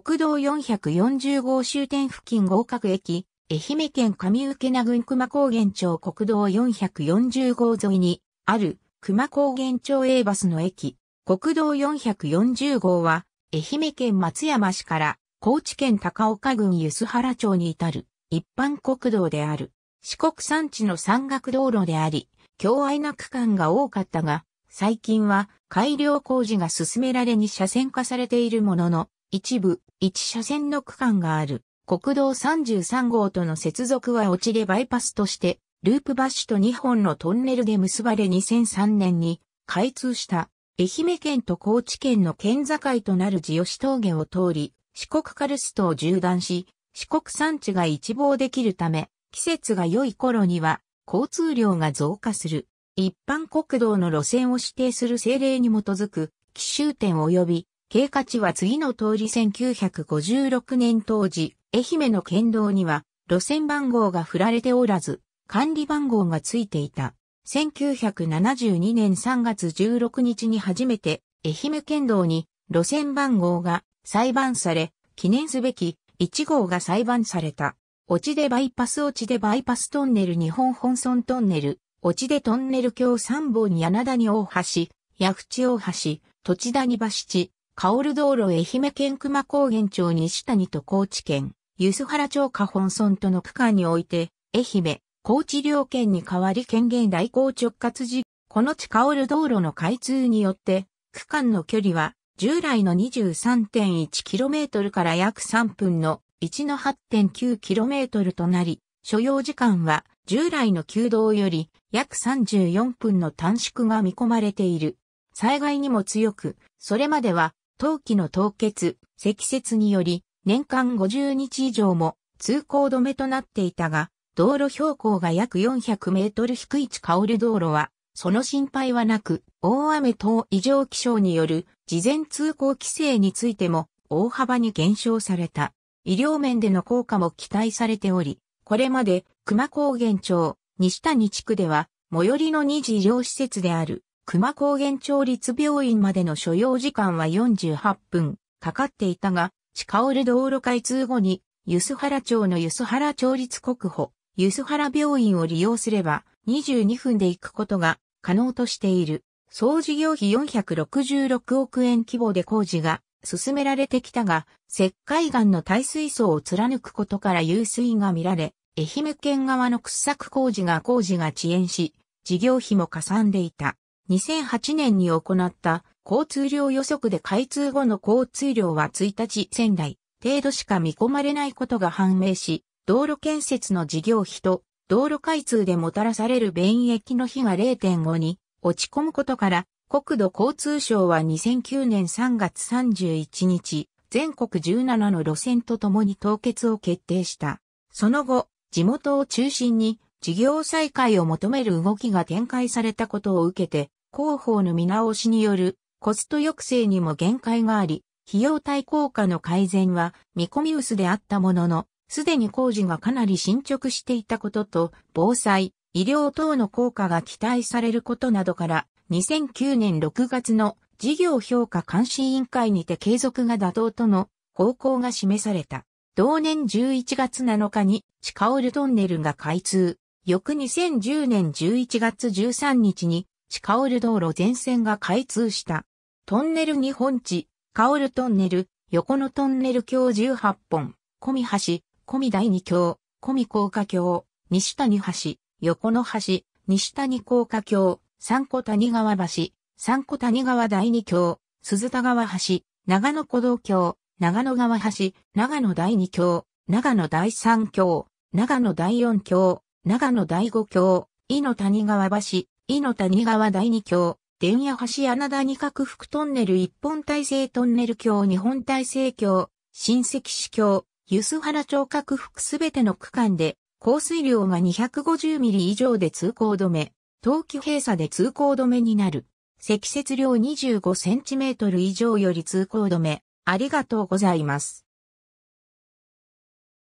国道440号終点付近合格駅、愛媛県上受名郡熊高原町国道440号沿いにある熊高原町 A バスの駅、国道440号は愛媛県松山市から高知県高岡郡梼原町に至る一般国道である四国山地の山岳道路であり、境愛な区間が多かったが、最近は改良工事が進められに車線化されているものの、一部、一車線の区間がある。国道33号との接続は落ちでバイパスとして、ループバッシュと2本のトンネルで結ばれ2003年に開通した愛媛県と高知県の県境となる地吉峠を通り、四国カルストを縦断し、四国山地が一望できるため、季節が良い頃には交通量が増加する。一般国道の路線を指定する政令に基づく、奇襲点及び経過地は次の通り1956年当時、愛媛の県道には路線番号が振られておらず、管理番号がついていた。1972年3月16日に初めて愛媛県道に路線番号が裁判され、記念すべき1号が裁判された。落ちでバイパス落ちでバイパストンネル日本本村トンネル、落ちでトンネル橋三本柳谷大橋、八淵大橋、土地谷橋地、カオル道路愛媛県熊高原町西谷と高知県、梼原町下本村との区間において、愛媛、高知両県に代わり県限代行直轄時、この地カオル道路の開通によって、区間の距離は、従来の 23.1km から約3分の1の 8.9km となり、所要時間は従来の旧道より約34分の短縮が見込まれている。災害にも強く、それまでは冬季の凍結、積雪により、年間50日以上も通行止めとなっていたが、道路標高が約400メートル低い地下る道路は、その心配はなく、大雨等異常気象による事前通行規制についても大幅に減少された。医療面での効果も期待されており、これまで熊高原町西谷地区では最寄りの二次医療施設である熊高原町立病院までの所要時間は48分かかっていたが、近折道路開通後に、湯須原町の湯須原町立国保、湯須原病院を利用すれば、22分で行くことが可能としている。総事業費466億円規模で工事が進められてきたが、石灰岩の耐水層を貫くことから湧水が見られ、愛媛県側の掘削工事が工事が遅延し、事業費もかさんでいた。2008年に行った交通量予測で開通後の交通量は1日仙台程度しか見込まれないことが判明し、道路建設の事業費と道路開通でもたらされる便益の比が0.5に落ち込むことから、国土交通省は2009年3月31日、全国17の路線とともに凍結を決定した。その後、地元を中心に事業再開を求める動きが展開されたことを受けて、広報の見直しによるコスト抑制にも限界があり、費用対効果の改善は見込み薄であったものの、すでに工事がかなり進捗していたことと、防災、医療等の効果が期待されることなどから、2009年6月の事業評価監視委員会にて継続が妥当との方向が示された。同年11月7日に地下オルトンネルが開通。翌2010年11月13日に、地下オル道路全線が開通した。トンネル日本地、カオルトンネル、横のトンネル橋18本、コミ橋、コミ第二橋、コミ高架橋、西谷橋、横の橋、西谷高架橋、三古谷川橋、三古谷川第二橋、鈴田川橋、長野古道橋、長野川橋、長野第二橋、長野第三橋、長野第四橋、長野第五橋、井の谷川橋、井の谷川第二橋、電夜橋穴谷角福トンネル一本体制トンネル橋日本体制橋、新関市橋、湯須原町各福すべての区間で、降水量が250ミリ以上で通行止め、冬季閉鎖で通行止めになる。積雪量25センチメートル以上より通行止め。ありがとうございます。